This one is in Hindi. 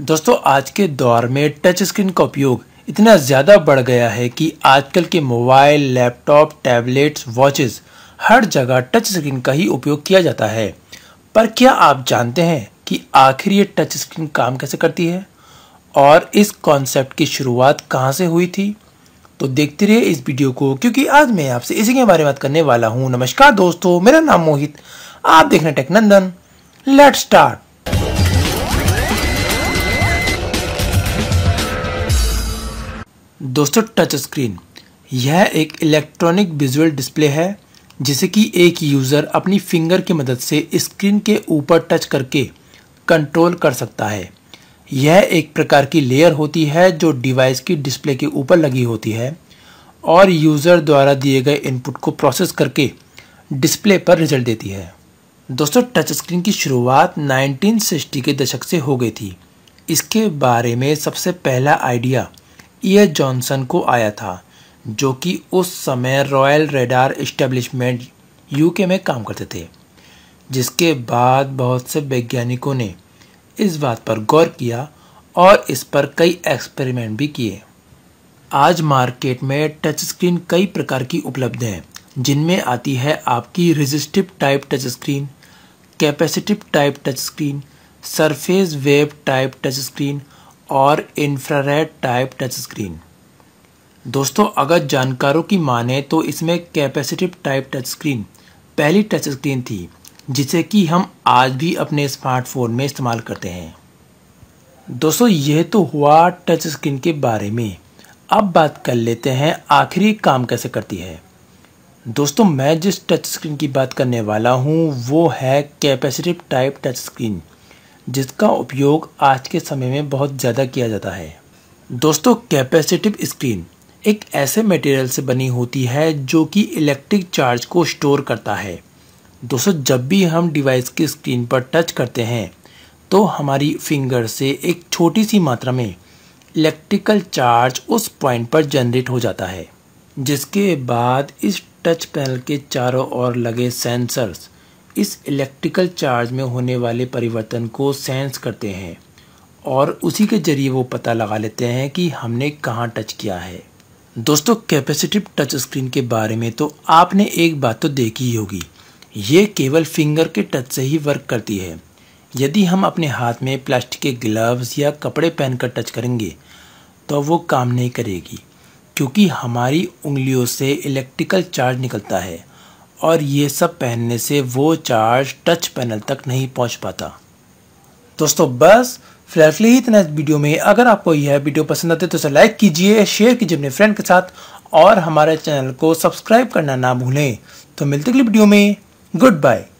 दोस्तों आज के दौर में टच स्क्रीन का उपयोग इतना ज़्यादा बढ़ गया है कि आजकल के मोबाइल लैपटॉप टैबलेट्स वॉचेस हर जगह टच स्क्रीन का ही उपयोग किया जाता है पर क्या आप जानते हैं कि आखिर ये टच स्क्रीन काम कैसे करती है और इस कॉन्सेप्ट की शुरुआत कहाँ से हुई थी तो देखते रहिए इस वीडियो को क्योंकि आज मैं आपसे इसी के बारे में बात करने वाला हूँ नमस्कार दोस्तों मेरा नाम मोहित आप देख रहे हैं टेकनंदन लेट स्टार्ट दोस्तों टच स्क्रीन यह एक इलेक्ट्रॉनिक विजुअल डिस्प्ले है जिसे कि एक यूज़र अपनी फिंगर की मदद से स्क्रीन के ऊपर टच करके कंट्रोल कर सकता है यह एक प्रकार की लेयर होती है जो डिवाइस की डिस्प्ले के ऊपर लगी होती है और यूज़र द्वारा दिए गए इनपुट को प्रोसेस करके डिस्प्ले पर रिजल्ट देती है दोस्तों टच स्क्रीन की शुरुआत नाइनटीन के दशक से हो गई थी इसके बारे में सबसे पहला आइडिया ये जॉनसन को आया था जो कि उस समय रॉयल रेडार इस्टेब्लिशमेंट यूके में काम करते थे जिसके बाद बहुत से वैज्ञानिकों ने इस बात पर गौर किया और इस पर कई एक्सपेरिमेंट भी किए आज मार्केट में टच स्क्रीन कई प्रकार की उपलब्ध हैं जिनमें आती है आपकी resistive type touch screen capacitive type touch screen surface wave type touch screen और इंफ्रारेड टाइप टच स्क्रीन दोस्तों अगर जानकारों की माने तो इसमें कैपेसिटिव टाइप टच स्क्रीन पहली टच स्क्रीन थी जिसे कि हम आज भी अपने स्मार्टफोन में इस्तेमाल करते हैं दोस्तों यह तो हुआ टच स्क्रीन के बारे में अब बात कर लेते हैं आखिरी काम कैसे करती है दोस्तों मैं जिस टच स्क्रीन की बात करने वाला हूँ वो है कैपेसिटिव टाइप टच स्क्रीन जिसका उपयोग आज के समय में बहुत ज़्यादा किया जाता है दोस्तों कैपेसिटिव स्क्रीन एक ऐसे मटेरियल से बनी होती है जो कि इलेक्ट्रिक चार्ज को स्टोर करता है दोस्तों जब भी हम डिवाइस की स्क्रीन पर टच करते हैं तो हमारी फिंगर से एक छोटी सी मात्रा में इलेक्ट्रिकल चार्ज उस पॉइंट पर जनरेट हो जाता है जिसके बाद इस टच पैनल के चारों ओर लगे सेंसर्स इस इलेक्ट्रिकल चार्ज में होने वाले परिवर्तन को सेंस करते हैं और उसी के जरिए वो पता लगा लेते हैं कि हमने कहाँ टच किया है दोस्तों कैपेसिटिव टच स्क्रीन के बारे में तो आपने एक बात तो देखी होगी ये केवल फिंगर के टच से ही वर्क करती है यदि हम अपने हाथ में प्लास्टिक के ग्लव्स या कपड़े पहनकर टच करेंगे तो वो काम नहीं करेगी क्योंकि हमारी उंगलियों से इलेक्ट्रिकल चार्ज निकलता है और ये सब पहनने से वो चार्ज टच पैनल तक नहीं पहुंच पाता दोस्तों बस फिलहाल इतना इस वीडियो में अगर आपको यह वीडियो पसंद आते तो इसे लाइक कीजिए शेयर कीजिए अपने फ्रेंड के साथ और हमारे चैनल को सब्सक्राइब करना ना भूलें तो मिलते अगली वीडियो में गुड बाय